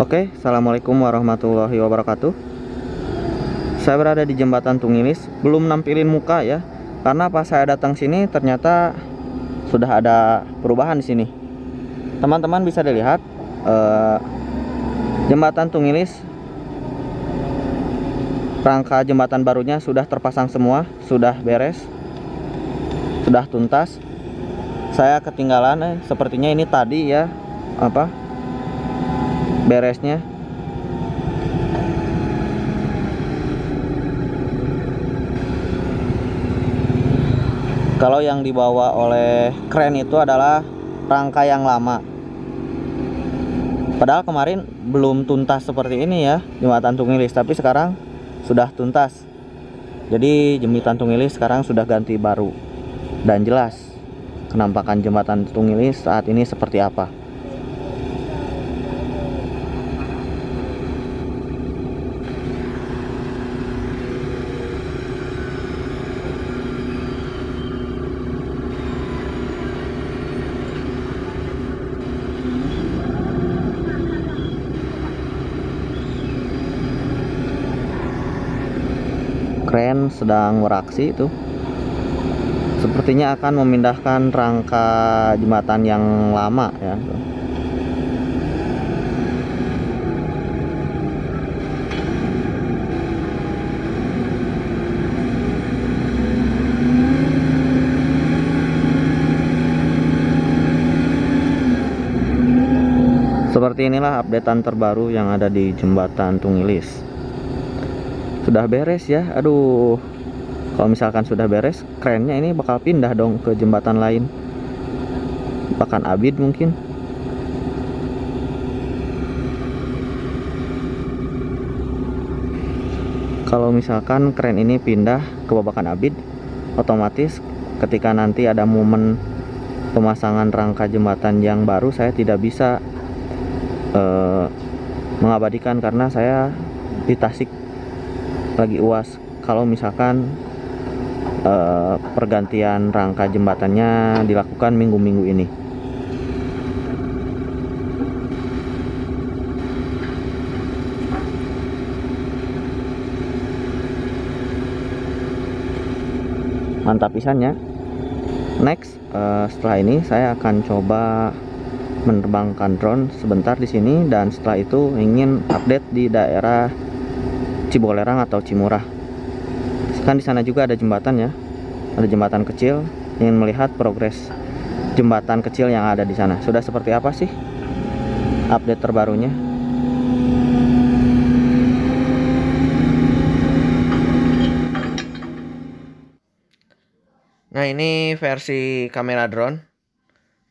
Oke, Assalamualaikum warahmatullahi wabarakatuh Saya berada di jembatan Tungilis Belum nampilin muka ya Karena pas saya datang sini ternyata Sudah ada perubahan di sini Teman-teman bisa dilihat eh, Jembatan Tungilis Rangka jembatan barunya sudah terpasang semua Sudah beres Sudah tuntas Saya ketinggalan eh, Sepertinya ini tadi ya Apa beresnya kalau yang dibawa oleh kren itu adalah rangka yang lama padahal kemarin belum tuntas seperti ini ya jembatan tungilis tapi sekarang sudah tuntas jadi jembatan tungilis sekarang sudah ganti baru dan jelas penampakan jembatan tungilis saat ini seperti apa kren sedang beraksi itu sepertinya akan memindahkan rangka jembatan yang lama ya Seperti inilah updatean terbaru yang ada di jembatan Tungilis sudah beres ya aduh kalau misalkan sudah beres kerennya ini bakal pindah dong ke jembatan lain bahkan abid mungkin kalau misalkan keren ini pindah ke babakan abid otomatis ketika nanti ada momen pemasangan rangka jembatan yang baru saya tidak bisa eh, mengabadikan karena saya di Tasik lagi uas kalau misalkan eh, pergantian rangka jembatannya dilakukan minggu-minggu ini mantap pisannya next uh, setelah ini saya akan coba menerbangkan drone sebentar di sini dan setelah itu ingin update di daerah Cibolerang atau Cimurah. Kan di sana juga ada jembatan ya. Ada jembatan kecil ingin melihat progres jembatan kecil yang ada di sana. Sudah seperti apa sih update terbarunya? Nah ini versi kamera drone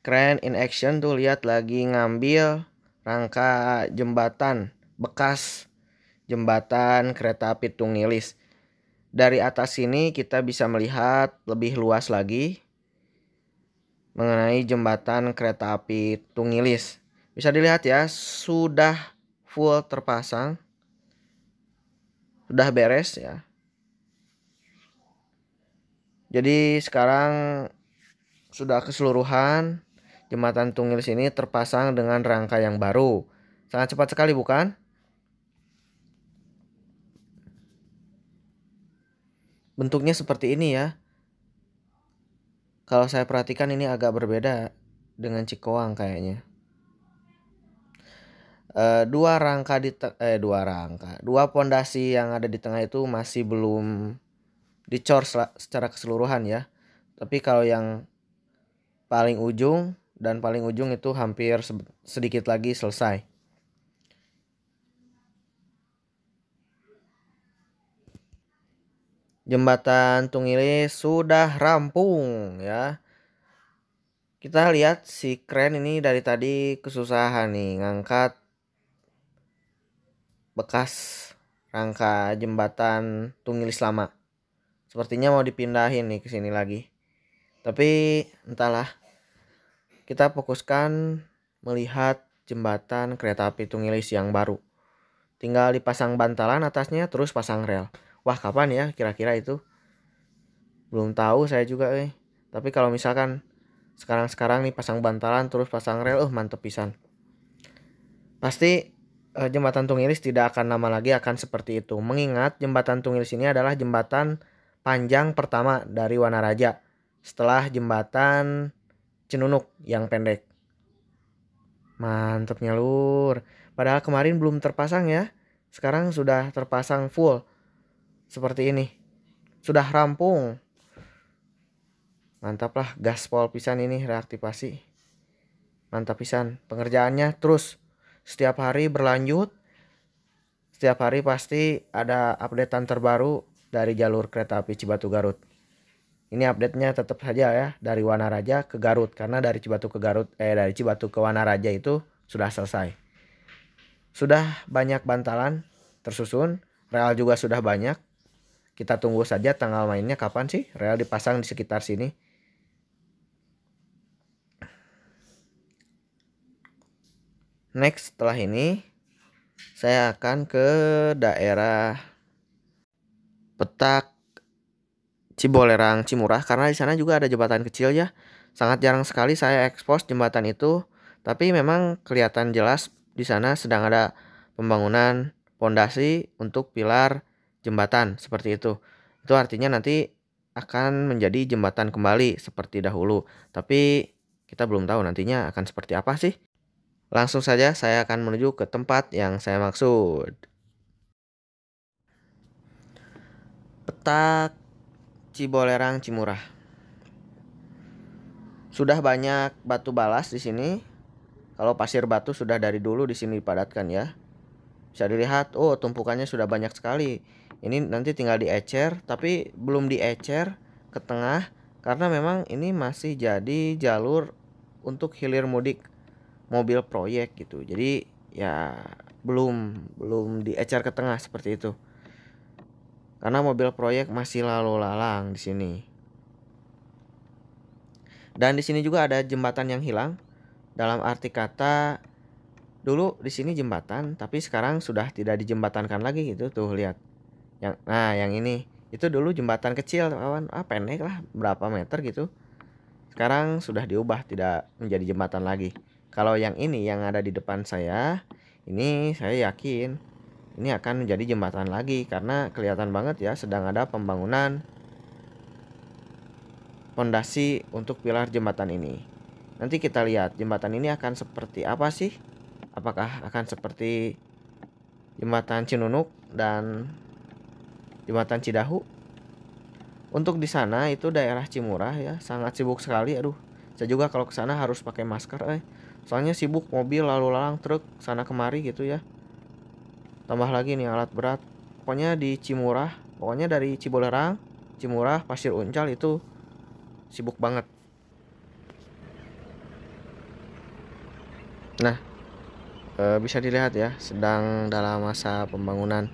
Keren in action tuh lihat lagi ngambil rangka jembatan bekas jembatan kereta api Tungilis. Dari atas sini kita bisa melihat lebih luas lagi mengenai jembatan kereta api Tungilis. Bisa dilihat ya, sudah full terpasang. Sudah beres ya. Jadi sekarang sudah keseluruhan jembatan Tungilis ini terpasang dengan rangka yang baru. Sangat cepat sekali bukan? bentuknya seperti ini ya. Kalau saya perhatikan ini agak berbeda dengan cikoang kayaknya. E, dua rangka di eh dua rangka, dua pondasi yang ada di tengah itu masih belum dicor secara keseluruhan ya. Tapi kalau yang paling ujung dan paling ujung itu hampir sedikit lagi selesai. jembatan Tungile sudah rampung ya. Kita lihat si kren ini dari tadi kesusahan nih ngangkat bekas rangka jembatan Tungilis Lama. Sepertinya mau dipindahin nih ke sini lagi. Tapi entahlah. Kita fokuskan melihat jembatan kereta api Tungilis yang baru. Tinggal dipasang bantalan atasnya terus pasang rel wah kapan ya kira-kira itu belum tahu saya juga eh tapi kalau misalkan sekarang-sekarang nih pasang bantalan terus pasang rel oh mantep pisan pasti eh, jembatan Tungilis tidak akan lama lagi akan seperti itu mengingat jembatan Tungilis ini adalah jembatan panjang pertama dari Wanaraja setelah jembatan Cenunuk yang pendek mantepnya lur padahal kemarin belum terpasang ya sekarang sudah terpasang full seperti ini. Sudah rampung. Mantap lah gaspol pisan ini reaktivasi. Mantap pisan pengerjaannya terus setiap hari berlanjut. Setiap hari pasti ada updatean terbaru dari jalur kereta api Cibatu Garut. Ini update-nya tetap saja ya dari Wanaraja ke Garut karena dari Cibatu ke Garut eh dari Cibatu ke Wanaraja itu sudah selesai. Sudah banyak bantalan tersusun, rel juga sudah banyak kita tunggu saja tanggal mainnya kapan sih Real dipasang di sekitar sini. Next setelah ini saya akan ke daerah petak Cibolerang Cimurah karena di sana juga ada jembatan kecil ya. Sangat jarang sekali saya ekspos jembatan itu, tapi memang kelihatan jelas di sana sedang ada pembangunan pondasi untuk pilar jembatan seperti itu. Itu artinya nanti akan menjadi jembatan kembali seperti dahulu. Tapi kita belum tahu nantinya akan seperti apa sih. Langsung saja saya akan menuju ke tempat yang saya maksud. Peta Cibolerang Cimurah. Sudah banyak batu balas di sini. Kalau pasir batu sudah dari dulu di sini dipadatkan ya. Bisa dilihat, oh tumpukannya sudah banyak sekali ini nanti tinggal diecer tapi belum diecer ke tengah karena memang ini masih jadi jalur untuk hilir mudik mobil proyek gitu jadi ya belum belum diecer ke tengah seperti itu karena mobil proyek masih lalu lalang di sini dan di sini juga ada jembatan yang hilang dalam arti kata dulu di sini jembatan tapi sekarang sudah tidak dijembatankan lagi gitu tuh lihat yang nah yang ini itu dulu jembatan kecil kawan ah pendek lah berapa meter gitu sekarang sudah diubah tidak menjadi jembatan lagi kalau yang ini yang ada di depan saya ini saya yakin ini akan menjadi jembatan lagi karena kelihatan banget ya sedang ada pembangunan pondasi untuk pilar jembatan ini. Nanti kita lihat jembatan ini akan seperti apa sih? Apakah akan seperti jembatan Cinunuk dan Jembatan Cidahu. Untuk di sana itu daerah Cimurah ya, sangat sibuk sekali. Aduh, saya juga kalau ke sana harus pakai masker eh. Soalnya sibuk mobil lalu lalang truk sana kemari gitu ya. Tambah lagi nih alat berat. Pokoknya di Cimurah, pokoknya dari Cibolerang, Cimurah, Pasir Uncal itu sibuk banget. Nah, eh, bisa dilihat ya, sedang dalam masa pembangunan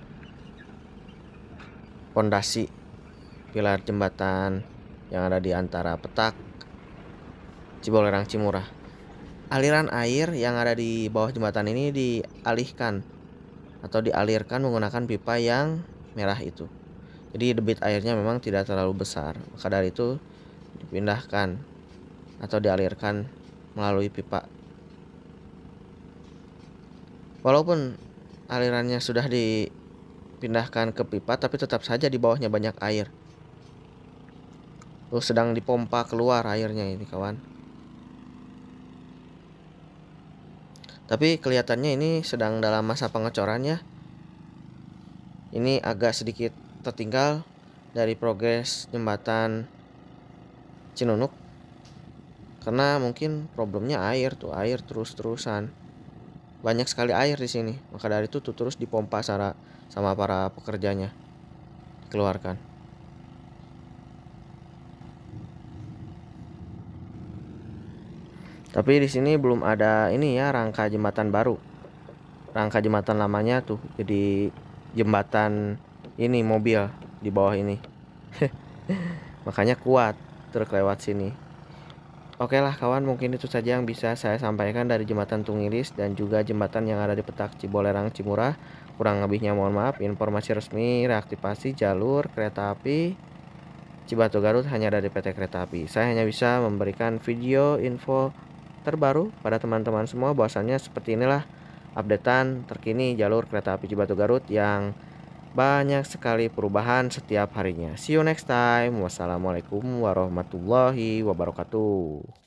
pondasi pilar jembatan yang ada di antara petak Cibolerang Cimurah. Aliran air yang ada di bawah jembatan ini dialihkan atau dialirkan menggunakan pipa yang merah itu. Jadi debit airnya memang tidak terlalu besar. Maka dari itu dipindahkan atau dialirkan melalui pipa. Walaupun alirannya sudah di pindahkan ke pipa tapi tetap saja di bawahnya banyak air. Lu sedang dipompa keluar airnya ini kawan. Tapi kelihatannya ini sedang dalam masa pengecorannya. Ini agak sedikit tertinggal dari progres jembatan Cinunuk. Karena mungkin problemnya air tuh, air terus-terusan. Banyak sekali air di sini, maka dari itu tuh terus dipompa secara sama para pekerjanya. Dikeluarkan. Tapi di sini belum ada ini ya rangka jembatan baru. Rangka jembatan lamanya tuh jadi jembatan ini mobil di bawah ini. Makanya kuat truk sini. Oke lah kawan, mungkin itu saja yang bisa saya sampaikan dari jembatan Tungilis dan juga jembatan yang ada di petak Cibolerang Cimurah. Kurang lebihnya mohon maaf, informasi resmi reaktivasi jalur kereta api Cibatu Garut hanya dari PT Kereta Api. Saya hanya bisa memberikan video info terbaru pada teman-teman semua bahwasannya seperti inilah updatean terkini jalur kereta api Cibatu Garut yang banyak sekali perubahan setiap harinya. See you next time. Wassalamualaikum warahmatullahi wabarakatuh.